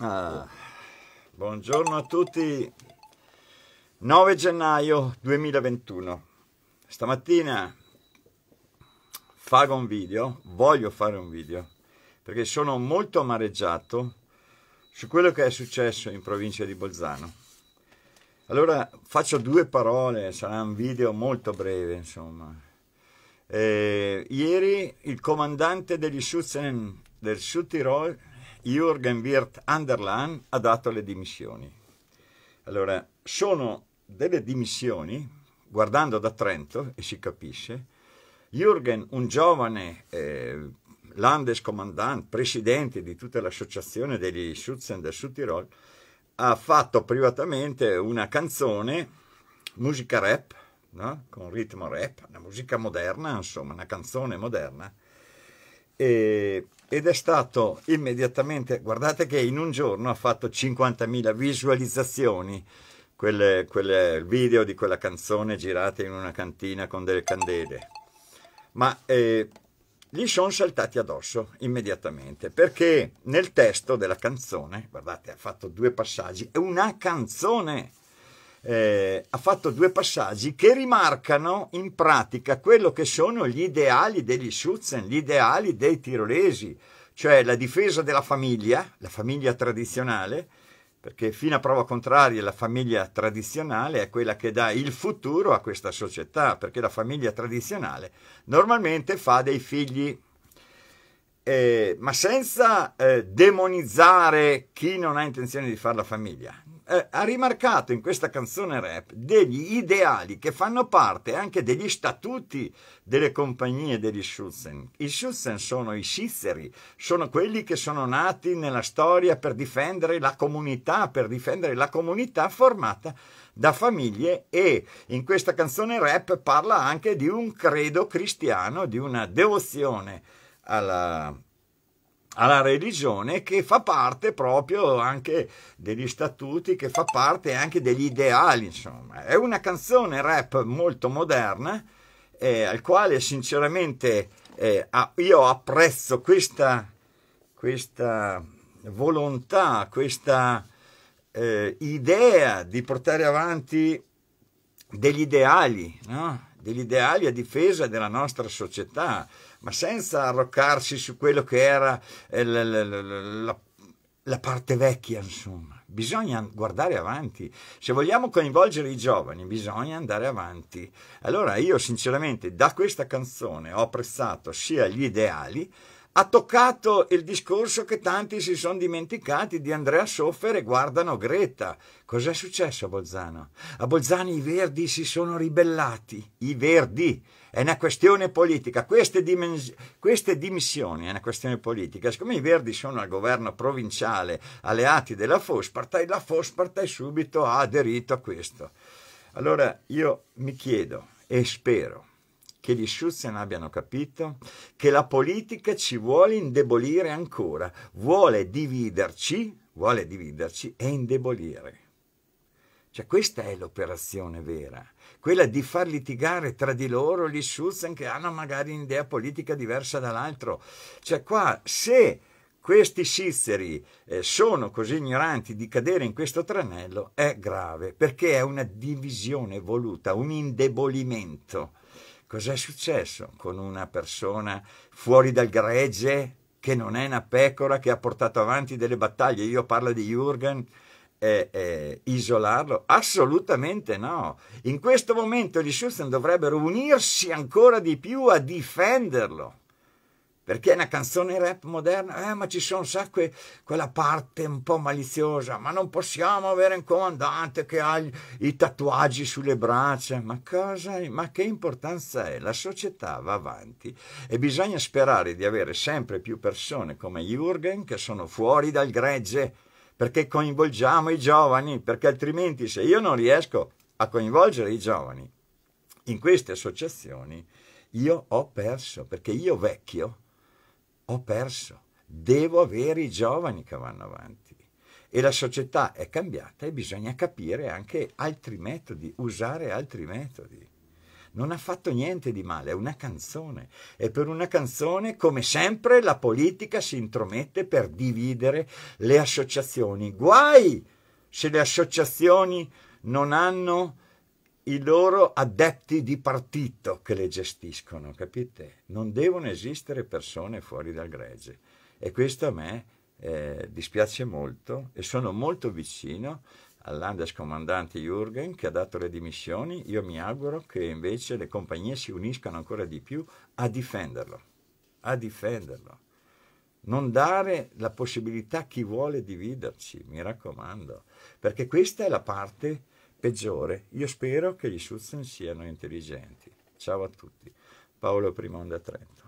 Ah, buongiorno a tutti. 9 gennaio 2021. Stamattina farò un video, voglio fare un video, perché sono molto amareggiato su quello che è successo in provincia di Bolzano. Allora faccio due parole, sarà un video molto breve, insomma. Eh, ieri il comandante degli Schutzen del Sud Tirol Jürgen Wirth Anderlan ha dato le dimissioni. Allora, sono delle dimissioni, guardando da Trento, e si capisce, Jürgen, un giovane eh, Landescommandant, presidente di tutta l'associazione degli Schützen del Sud Tirol, ha fatto privatamente una canzone, musica rap, no? con ritmo rap, una musica moderna, insomma, una canzone moderna, e, eh, ed è stato immediatamente, guardate che in un giorno ha fatto 50.000 visualizzazioni quel, video di quella canzone girata in una cantina con delle candele. Ma eh, gli sono saltati addosso immediatamente perché nel testo della canzone, guardate, ha fatto due passaggi, è una canzone eh, ha fatto due passaggi che rimarcano in pratica quello che sono gli ideali degli Schutzen, gli ideali dei tirolesi, cioè la difesa della famiglia, la famiglia tradizionale, perché fino a prova contraria la famiglia tradizionale è quella che dà il futuro a questa società, perché la famiglia tradizionale normalmente fa dei figli, eh, ma senza eh, demonizzare chi non ha intenzione di fare la famiglia eh, ha rimarcato in questa canzone rap degli ideali che fanno parte anche degli statuti delle compagnie degli Schutzen. I Schutzen sono i scizzeri, sono quelli che sono nati nella storia per difendere la comunità, per difendere la comunità formata da famiglie e in questa canzone rap parla anche di un credo cristiano, di una devozione alla alla religione che fa parte proprio anche degli statuti, che fa parte anche degli ideali, insomma. È una canzone rap molto moderna, eh, al quale sinceramente eh, io apprezzo questa, questa volontà, questa eh, idea di portare avanti degli ideali, no? degli ideali a difesa della nostra società, ma senza arroccarsi su quello che era la, eh, la, la, la parte vecchia, insomma. Bisogna guardare avanti. Se vogliamo coinvolgere i giovani, bisogna andare avanti. Allora io sinceramente da questa canzone ho apprezzato sia gli ideali, ha toccato il discorso che tanti si sono dimenticati di Andrea Soffer e guardano Greta. Cos'è successo a Bolzano? A Bolzano i Verdi si sono ribellati. I Verdi è una questione politica. Queste, dimen- queste dimissioni è una questione politica. Siccome i Verdi sono al governo provinciale alleati della Fospartai, la Fospartai subito ha aderito a questo. Allora io mi chiedo e spero che gli Schussen abbiano capito che la politica ci vuole indebolire ancora, vuole dividerci, vuole dividerci e indebolire. Cioè questa è l'operazione vera, quella di far litigare tra di loro gli Schulzen che hanno magari un'idea politica diversa dall'altro. Cioè qua se questi scizzeri eh, sono così ignoranti di cadere in questo tranello è grave perché è una divisione voluta, un indebolimento. Cos'è successo con una persona fuori dal gregge che non è una pecora, che ha portato avanti delle battaglie? Io parlo di Jürgen, eh, eh, isolarlo? Assolutamente no. In questo momento gli Schulzen dovrebbero unirsi ancora di più a difenderlo perché è una canzone rap moderna, eh, ma ci sono, sa, que, quella parte un po' maliziosa, ma non possiamo avere un comandante che ha gli, i tatuaggi sulle braccia, ma cosa, ma che importanza è? La società va avanti e bisogna sperare di avere sempre più persone come Jürgen che sono fuori dal gregge, perché coinvolgiamo i giovani, perché altrimenti se io non riesco a coinvolgere i giovani in queste associazioni, io ho perso, perché io vecchio ho perso. Devo avere i giovani che vanno avanti. E la società è cambiata e bisogna capire anche altri metodi, usare altri metodi. Non ha fatto niente di male, è una canzone. E per una canzone, come sempre, la politica si intromette per dividere le associazioni. Guai se le associazioni non hanno i loro addetti di partito che le gestiscono, capite? Non devono esistere persone fuori dal gregge. E questo a me eh, dispiace molto e sono molto vicino all'Andescomandante Jürgen che ha dato le dimissioni. Io mi auguro che invece le compagnie si uniscano ancora di più a difenderlo, a difenderlo. Non dare la possibilità a chi vuole dividerci, mi raccomando, perché questa è la parte peggiore. Io spero che gli Schutzen siano intelligenti. Ciao a tutti. Paolo Primonda Trento.